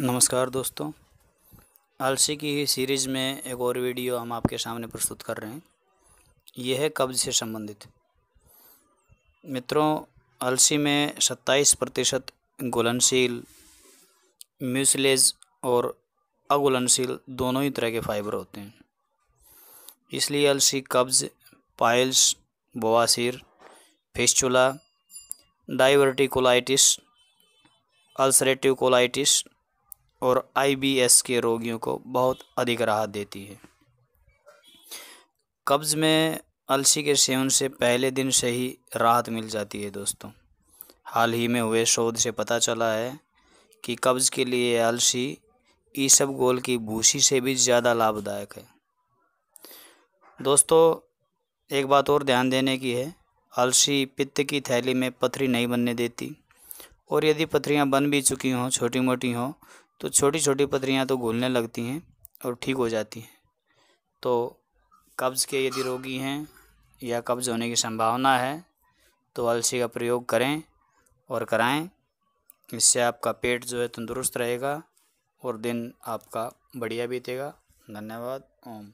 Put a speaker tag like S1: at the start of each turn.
S1: नमस्कार दोस्तों आलसी की ही सीरीज़ में एक और वीडियो हम आपके सामने प्रस्तुत कर रहे हैं यह है कब्ज से संबंधित मित्रों अलसी में 27 प्रतिशत घुलनशील म्यूसलेज और अघुलनशील दोनों ही तरह के फाइबर होते हैं इसलिए अलसी कब्ज पाइल्स बवासीर फेस्चुला डाइवर्टिकोलाइटिस अल्सरेटिव कोलाइटिस और आईबीएस के रोगियों को बहुत अधिक राहत देती है कब्ज़ में अलसी के सेवन से पहले दिन से ही राहत मिल जाती है दोस्तों हाल ही में हुए शोध से पता चला है कि कब्ज़ के लिए अलसी ईसब गोल की भूसी से भी ज़्यादा लाभदायक है दोस्तों एक बात और ध्यान देने की है अलसी पित्त की थैली में पथरी नहीं बनने देती और यदि पथरियाँ बन भी चुकी हों छोटी मोटी हों तो छोटी छोटी पथरियाँ तो घुलने लगती हैं और ठीक हो जाती हैं तो कब्ज़ के यदि रोगी हैं या कब्ज़ होने की संभावना है तो अलसी का प्रयोग करें और कराएं इससे आपका पेट जो है तंदुरुस्त रहेगा और दिन आपका बढ़िया बीतेगा धन्यवाद ओम